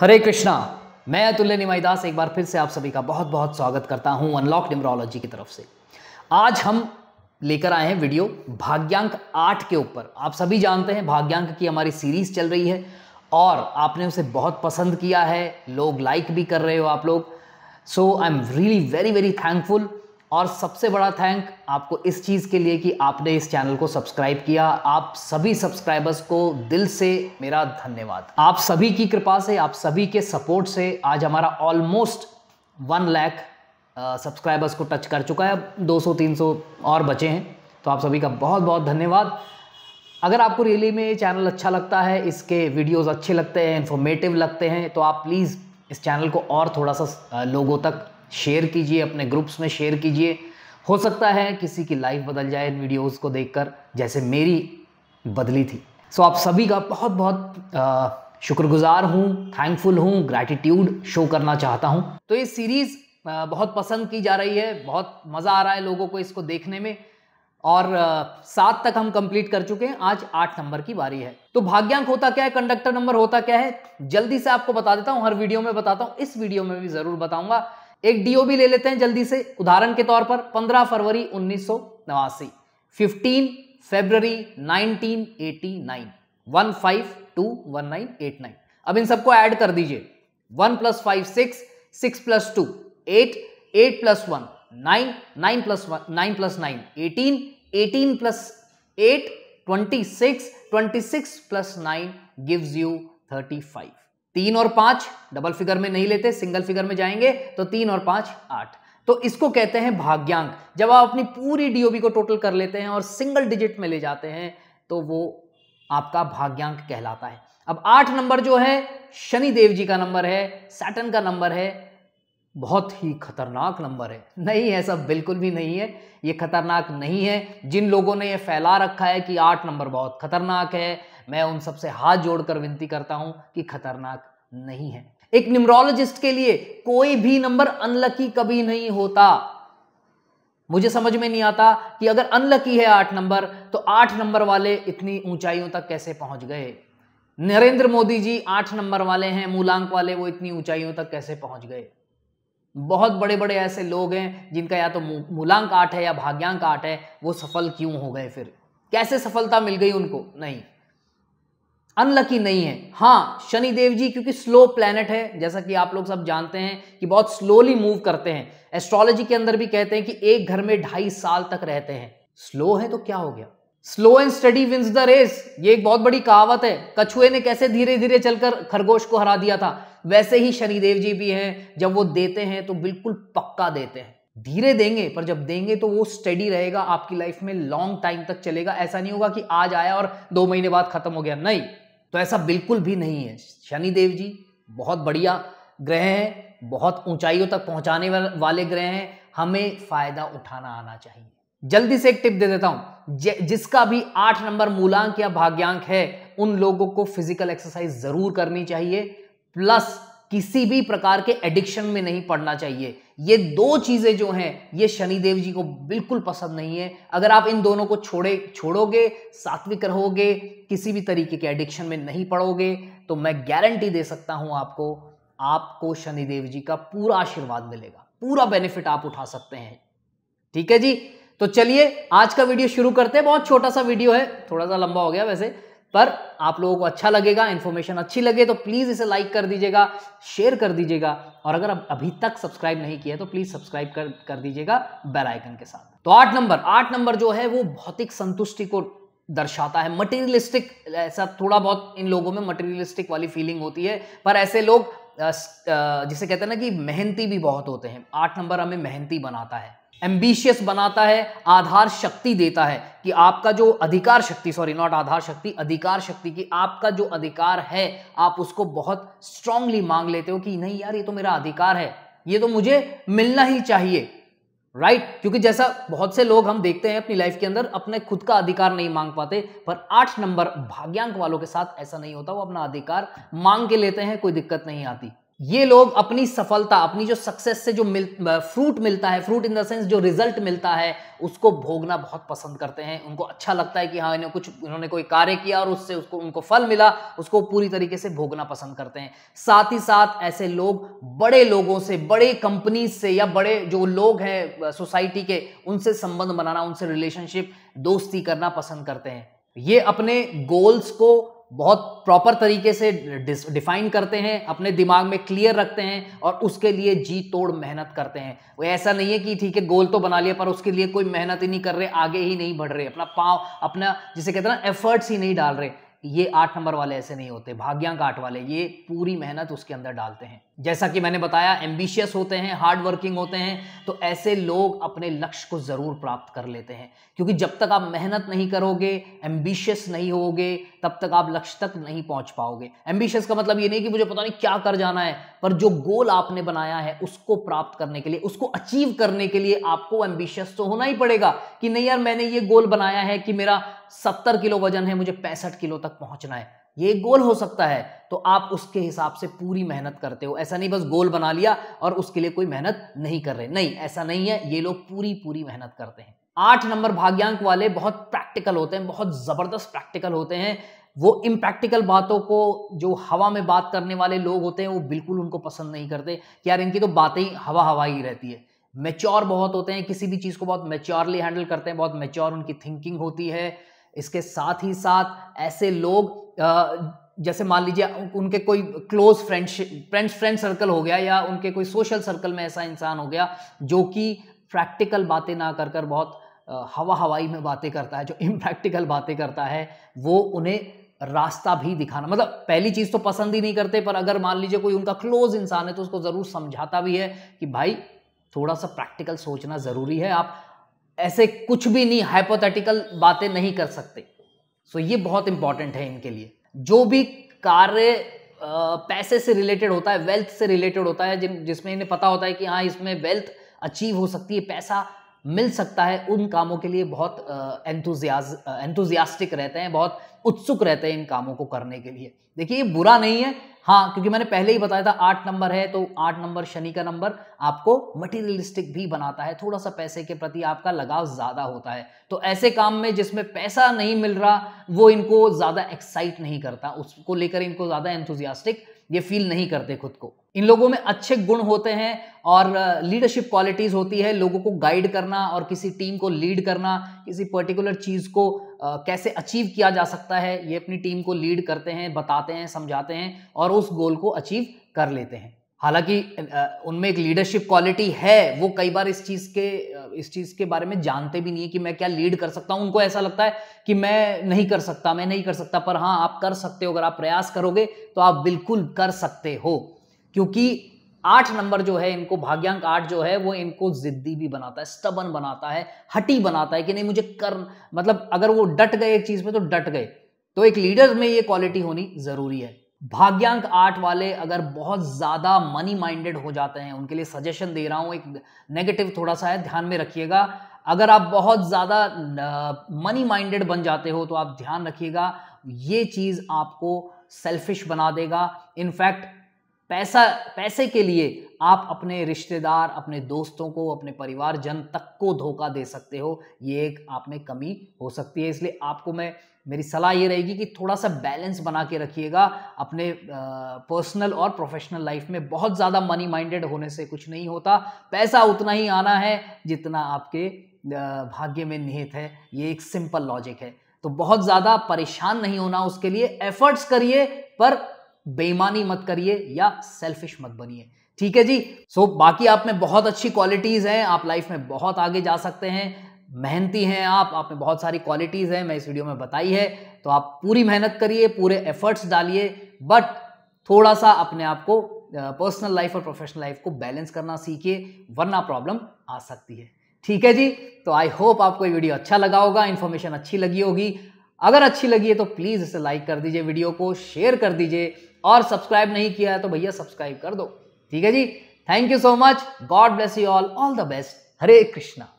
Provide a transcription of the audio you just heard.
हरे कृष्णा मैं अतुल्य निमाई दास एक बार फिर से आप सभी का बहुत बहुत स्वागत करता हूं अनलॉक न्यूमरोलॉजी की तरफ से आज हम लेकर आए हैं वीडियो भाग्यांक आठ के ऊपर आप सभी जानते हैं भाग्यांक की हमारी सीरीज चल रही है और आपने उसे बहुत पसंद किया है लोग लाइक भी कर रहे हो आप लोग so I am really very very thankful और सबसे बड़ा थैंक आपको इस चीज़ के लिए कि आपने इस चैनल को सब्सक्राइब किया आप सभी सब्सक्राइबर्स को दिल से मेरा धन्यवाद आप सभी की कृपा से आप सभी के सपोर्ट से आज हमारा ऑलमोस्ट वन लैख सब्सक्राइबर्स को टच कर चुका है 200-300 और बचे हैं तो आप सभी का बहुत बहुत धन्यवाद अगर आपको रियली में ये चैनल अच्छा लगता है इसके वीडियोज़ अच्छे लगते हैं इन्फॉर्मेटिव लगते हैं तो आप प्लीज़ इस चैनल को और थोड़ा सा लोगों तक शेयर कीजिए अपने ग्रुप्स में शेयर कीजिए हो सकता है किसी की लाइफ बदल जाए इन वीडियोज़ को देखकर जैसे मेरी बदली थी सो आप सभी का बहुत बहुत शुक्रगुजार हूँ थैंकफुल हूँ ग्रैटिट्यूड शो करना चाहता हूँ तो ये सीरीज़ बहुत पसंद की जा रही है बहुत मज़ा आ रहा है लोगों को इसको देखने में और सात तक हम कंप्लीट कर चुके हैं आज आठ नंबर की बारी है तो भाग्यांक होता क्या है कंडक्टर नंबर होता क्या है जल्दी से आपको बता देता हूँ हर वीडियो में बताता हूँ इस वीडियो में भी ज़रूर बताऊंगा एक डीओ भी ले लेते हैं जल्दी से उदाहरण के तौर पर 15 फरवरी उन्नीस सौ नवासी फिफ्टीन फेब्रवरी 1989 151989 अब इन सबको ऐड कर दीजिए 1 plus five six six plus two eight eight plus one nine nine plus one nine plus nine eighteen eighteen plus eight twenty six twenty six plus nine gives you thirty five तीन और पांच double figure में नहीं लेते single figure में जाएंगे तो तीन और पांच आठ तो इसको कहते हैं भाग्यांक जब आप अपनी पूरी डीओबी को टोटल कर लेते हैं और सिंगल डिजिट में ले जाते हैं तो वो आपका भाग्यांक कहलाता है अब आठ नंबर जो है शनि देव जी का नंबर है सैटन का नंबर है बहुत ही खतरनाक नंबर है नहीं ऐसा बिल्कुल भी नहीं है ये खतरनाक नहीं है जिन लोगों ने ये फैला रखा है कि आठ नंबर बहुत खतरनाक है मैं उन सबसे हाथ जोड़कर विनती करता हूं कि खतरनाक नहीं है एक न्यूमरोलॉजिस्ट के लिए कोई भी नंबर अनलकी कभी नहीं होता मुझे समझ में नहीं आता कि अगर अनलकी है आठ नंबर तो आठ नंबर वाले इतनी ऊंचाइयों तक कैसे पहुंच गए नरेंद्र मोदी जी आठ नंबर वाले हैं मूलांक वाले वो इतनी ऊंचाइयों तक कैसे पहुंच गए बहुत बड़े बड़े ऐसे लोग हैं जिनका या तो मूलांक आठ है या भाग्यांक आठ है वो सफल क्यों हो गए फिर कैसे सफलता मिल गई उनको नहीं अनलकी नहीं है हाँ शनिदेव जी क्योंकि स्लो प्लैनेट है जैसा कि आप लोग सब जानते हैं कि बहुत स्लोली मूव करते हैं एस्ट्रोलॉजी के अंदर भी कहते हैं कि एक घर में ढाई साल तक रहते हैं स्लो है तो क्या हो गया slow and study wins the race ये एक बहुत बड़ी कहावत है कछुए ने कैसे धीरे धीरे चलकर खरगोश को हरा दिया था वैसे ही शनिदेव जी भी हैं जब वो देते हैं तो बिल्कुल पक्का देते हैं धीरे देंगे पर जब देंगे तो वो स्टडी रहेगा आपकी लाइफ में लॉन्ग टाइम तक चलेगा ऐसा नहीं होगा कि आज आया और दो महीने बाद खत्म हो गया नहीं तो ऐसा बिल्कुल भी नहीं है शनिदेव जी बहुत बढ़िया ग्रह हैं बहुत ऊंचाइयों तक पहुंचाने वाले ग्रह हैं हमें फायदा उठाना आना चाहिए जल्दी से एक टिप दे देता हूं जिसका भी आठ नंबर मूलांक या भाग्यांक है उन लोगों को फिजिकल एक्सरसाइज जरूर करनी चाहिए प्लस किसी भी प्रकार के एडिक्शन में नहीं पड़ना चाहिए ये दो चीज़ें जो हैं ये शनिदेव जी को बिल्कुल पसंद नहीं है अगर आप इन दोनों को छोड़े छोड़ोगे सात्विक रहोगे किसी भी तरीके के एडिक्शन में नहीं पड़ोगे तो मैं गारंटी दे सकता हूं आपको आपको शनिदेव जी का पूरा आशीर्वाद मिलेगा पूरा बेनिफिट आप उठा सकते हैं ठीक है जी तो चलिए आज का वीडियो शुरू करते हैं बहुत छोटा सा वीडियो है थोड़ा सा लंबा हो गया वैसे पर आप लोगों को अच्छा लगेगा इन्फॉर्मेशन अच्छी लगे तो प्लीज़ इसे लाइक कर दीजिएगा शेयर कर दीजिएगा और अगर आप अभी तक सब्सक्राइब नहीं किया तो प्लीज़ सब्सक्राइब कर कर दीजिएगा बेल आइकन के साथ तो आठ नंबर आठ नंबर जो है वो भौतिक संतुष्टि को दर्शाता है मटेरियलिस्टिक ऐसा थोड़ा बहुत इन लोगों में मटेरियलिस्टिक वाली फीलिंग होती है पर ऐसे लोग जिसे कहते हैं ना कि मेहनती भी बहुत होते हैं आठ नंबर हमें मेहनती बनाता है एम्बिशियस बनाता है आधार शक्ति देता है कि आपका जो अधिकार शक्ति सॉरी नॉट आधार शक्ति अधिकार शक्ति की आपका जो अधिकार है आप उसको बहुत स्ट्रांगली मांग लेते हो कि नहीं यार ये तो मेरा अधिकार है ये तो मुझे मिलना ही चाहिए राइट right? क्योंकि जैसा बहुत से लोग हम देखते हैं अपनी लाइफ के अंदर अपने खुद का अधिकार नहीं मांग पाते पर आठ नंबर भाग्यांक वालों के साथ ऐसा नहीं होता वो अपना अधिकार मांग के लेते हैं कोई दिक्कत नहीं आती ये लोग अपनी सफलता अपनी जो सक्सेस से जो मिल फ्रूट मिलता है फ्रूट इन द सेंस जो रिजल्ट मिलता है उसको भोगना बहुत पसंद करते हैं उनको अच्छा लगता है कि हाँ इन्हें कुछ इन्होंने कोई कार्य किया और उससे उसको उनको फल मिला उसको पूरी तरीके से भोगना पसंद करते हैं साथ ही साथ ऐसे लोग बड़े लोगों से बड़े कंपनीज से या बड़े जो लोग हैं सोसाइटी के उनसे संबंध बनाना उनसे रिलेशनशिप दोस्ती करना पसंद करते हैं ये अपने गोल्स को बहुत प्रॉपर तरीके से डिफाइन करते हैं अपने दिमाग में क्लियर रखते हैं और उसके लिए जी तोड़ मेहनत करते हैं वो ऐसा नहीं है कि ठीक है गोल तो बना लिया पर उसके लिए कोई मेहनत ही नहीं कर रहे आगे ही नहीं बढ़ रहे अपना पाँव अपना जिसे कहते हैं ना एफर्ट्स ही नहीं डाल रहे ये आठ नंबर वाले ऐसे नहीं होते भाग्यांक आठ वाले ये पूरी मेहनत उसके अंदर डालते हैं जैसा कि मैंने बताया एम्बिशियस होते हैं हार्ड वर्किंग होते हैं तो ऐसे लोग अपने लक्ष्य को ज़रूर प्राप्त कर लेते हैं क्योंकि जब तक आप मेहनत नहीं करोगे एम्बिशियस नहीं होगे तब तक आप लक्ष्य तक नहीं पहुंच पाओगे एम्बिशियस का मतलब ये नहीं कि मुझे पता नहीं क्या कर जाना है पर जो गोल आपने बनाया है उसको प्राप्त करने के लिए उसको अचीव करने के लिए आपको एम्बिशियस तो होना ही पड़ेगा कि नहीं यार मैंने ये गोल बनाया है कि मेरा सत्तर किलो वजन है मुझे पैंसठ किलो तक पहुंचना है ये गोल हो सकता है तो आप उसके हिसाब से पूरी मेहनत करते हो ऐसा नहीं बस गोल बना लिया और उसके लिए कोई मेहनत नहीं कर रहे नहीं ऐसा नहीं है ये लोग पूरी पूरी मेहनत करते हैं आठ नंबर भाग्यांक वाले बहुत प्रैक्टिकल होते हैं बहुत ज़बरदस्त प्रैक्टिकल होते हैं वो इम्प्रैक्टिकल बातों को जो हवा में बात करने वाले लोग होते हैं वो बिल्कुल उनको पसंद नहीं करते कि यार इनकी तो बातें ही हवा हवा ही रहती है मेच्योर बहुत होते हैं किसी भी चीज़ को बहुत मेच्योरली हैंडल करते हैं बहुत मेच्योर उनकी थिंकिंग होती है इसके साथ ही साथ ऐसे लोग जैसे मान लीजिए उनके कोई close friendship friend friend circle हो गया या उनके कोई सोशल सर्कल में ऐसा इंसान हो गया जो कि प्रैक्टिकल बातें ना कर कर बहुत हवा हवाई में बातें करता है जो इम्प्रैक्टिकल बातें करता है वो उन्हें रास्ता भी दिखाना मतलब पहली चीज़ तो पसंद ही नहीं करते पर अगर मान लीजिए कोई उनका क्लोज इंसान है तो उसको ज़रूर समझाता भी है कि भाई थोड़ा सा प्रैक्टिकल सोचना ज़रूरी है आप ऐसे कुछ भी नहीं हाइपोथेटिकल बातें नहीं कर सकते सो ये बहुत इंपॉर्टेंट है इनके लिए जो भी कार्य पैसे से रिलेटेड होता है वेल्थ से रिलेटेड होता है जिन जिसमें इन्हें पता होता है कि हाँ इसमें वेल्थ अचीव हो सकती है पैसा मिल सकता है उन कामों के लिए बहुत एंथुजियास्टिक रहते हैं बहुत उत्सुक रहते हैं इन कामों को करने के लिए देखिए ये बुरा नहीं है हाँ क्योंकि मैंने पहले ही बताया था आठ नंबर है तो आठ नंबर शनि का नंबर आपको मटीरियलिस्टिक भी बनाता है थोड़ा सा पैसे के प्रति आपका लगाव ज़्यादा होता है तो ऐसे काम में जिसमें पैसा नहीं मिल रहा वो इनको ज़्यादा एक्साइट नहीं करता उसको लेकर इनको ज़्यादा एंथुजियास्टिक ये फील नहीं करते खुद को इन लोगों में अच्छे गुण होते हैं और लीडरशिप क्वालिटीज होती है लोगों को गाइड करना और किसी टीम को लीड करना किसी पर्टिकुलर चीज को कैसे अचीव किया जा सकता है ये अपनी टीम को लीड करते हैं बताते हैं समझाते हैं और उस गोल को अचीव कर लेते हैं हालांकि उनमें एक लीडरशिप क्वालिटी है वो कई बार इस चीज़ के इस चीज़ के बारे में जानते भी नहीं है कि मैं क्या लीड कर सकता हूँ उनको ऐसा लगता है कि मैं नहीं कर सकता मैं नहीं कर सकता पर हाँ आप कर सकते हो अगर आप प्रयास करोगे तो आप बिल्कुल कर सकते हो क्योंकि आठ नंबर जो है इनको भाग्यांक आठ जो है वो इनको जिद्दी भी बनाता है स्टबन बनाता है हटी बनाता है कि नहीं मुझे कर मतलब अगर वो डट गए एक चीज में तो डट गए तो एक लीडर में ये क्वालिटी होनी जरूरी है भाग्यांक आठ वाले अगर बहुत ज़्यादा मनी माइंडेड हो जाते हैं उनके लिए सजेशन दे रहा हूँ एक नेगेटिव थोड़ा सा है ध्यान में रखिएगा अगर आप बहुत ज़्यादा मनी माइंडेड बन जाते हो तो आप ध्यान रखिएगा ये चीज़ आपको सेल्फिश बना देगा इनफैक्ट पैसा पैसे के लिए आप अपने रिश्तेदार अपने दोस्तों को अपने परिवार जन तक को धोखा दे सकते हो ये एक आप में कमी हो सकती है इसलिए आपको मैं मेरी सलाह ये रहेगी कि थोड़ा सा बैलेंस बना के रखिएगा अपने पर्सनल और प्रोफेशनल लाइफ में बहुत ज़्यादा मनी माइंडेड होने से कुछ नहीं होता पैसा उतना ही आना है जितना आपके भाग्य में निहित है ये एक सिंपल लॉजिक है तो बहुत ज़्यादा परेशान नहीं होना उसके लिए एफर्ट्स करिए पर बेईमानी मत करिए या सेल्फिश मत बनिए ठीक है जी सो so, बाकी आप में बहुत अच्छी क्वालिटीज़ हैं आप लाइफ में बहुत आगे जा सकते हैं मेहनती हैं आप आप में बहुत सारी क्वालिटीज़ हैं मैं इस वीडियो में बताई है तो आप पूरी मेहनत करिए पूरे एफर्ट्स डालिए बट थोड़ा सा अपने आप को पर्सनल लाइफ और प्रोफेशनल लाइफ को बैलेंस करना सीखिए वरना प्रॉब्लम आ सकती है ठीक है जी तो आई होप आपको ये वीडियो अच्छा लगा होगा इन्फॉर्मेशन अच्छी लगी होगी अगर अच्छी लगी है तो प्लीज़ इसे लाइक कर दीजिए वीडियो को शेयर कर दीजिए और सब्सक्राइब नहीं किया है तो भैया सब्सक्राइब कर दो ठीक है जी thank you so much God bless you all all the best Hare Krishna